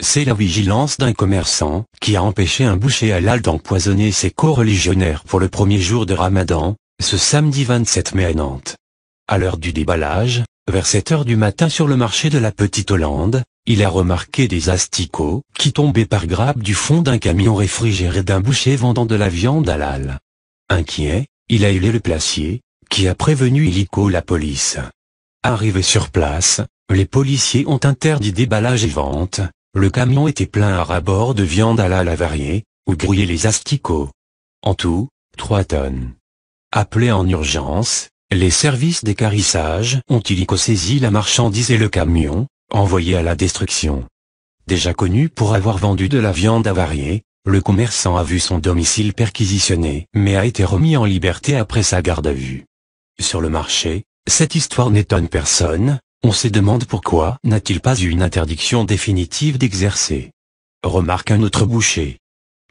C'est la vigilance d'un commerçant, qui a empêché un boucher halal d'empoisonner ses co-religionnaires pour le premier jour de Ramadan, ce samedi 27 mai à Nantes. À l'heure du déballage, vers 7 heures du matin sur le marché de la Petite Hollande, il a remarqué des asticots qui tombaient par grappe du fond d'un camion réfrigéré d'un boucher vendant de la viande halal. Inquiet, il a hulé le placier, qui a prévenu illico la police. Arrivé sur place, les policiers ont interdit déballage et vente, le camion était plein à rabord de viande à la lavarier, où grouillaient les asticots. En tout, 3 tonnes. Appelés en urgence, les services d'écarissage ont illico-saisi la marchandise et le camion, envoyé à la destruction. Déjà connu pour avoir vendu de la viande avariée, le commerçant a vu son domicile perquisitionné, mais a été remis en liberté après sa garde à vue. Sur le marché, cette histoire n'étonne personne, on se demande pourquoi n'a-t-il pas eu une interdiction définitive d'exercer. Remarque un autre boucher.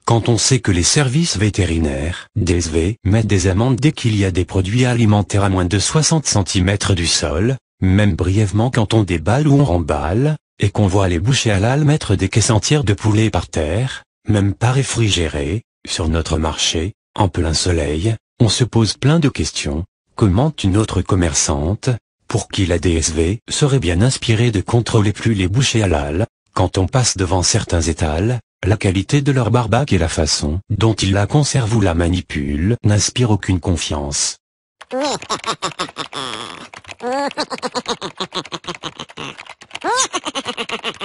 Quand on sait que les services vétérinaires, DSV, mettent des amendes dès qu'il y a des produits alimentaires à moins de 60 cm du sol, même brièvement quand on déballe ou on remballe, et qu'on voit les bouchers à halal mettre des caisses entières de poulet par terre, même pas réfrigérées, sur notre marché, en plein soleil, on se pose plein de questions, commente une autre commerçante, pour qui la DSV serait bien inspirée de contrôler plus les bouchées halal, quand on passe devant certains étals, la qualité de leur barbac et la façon dont ils la conservent ou la manipulent n'inspirent aucune confiance.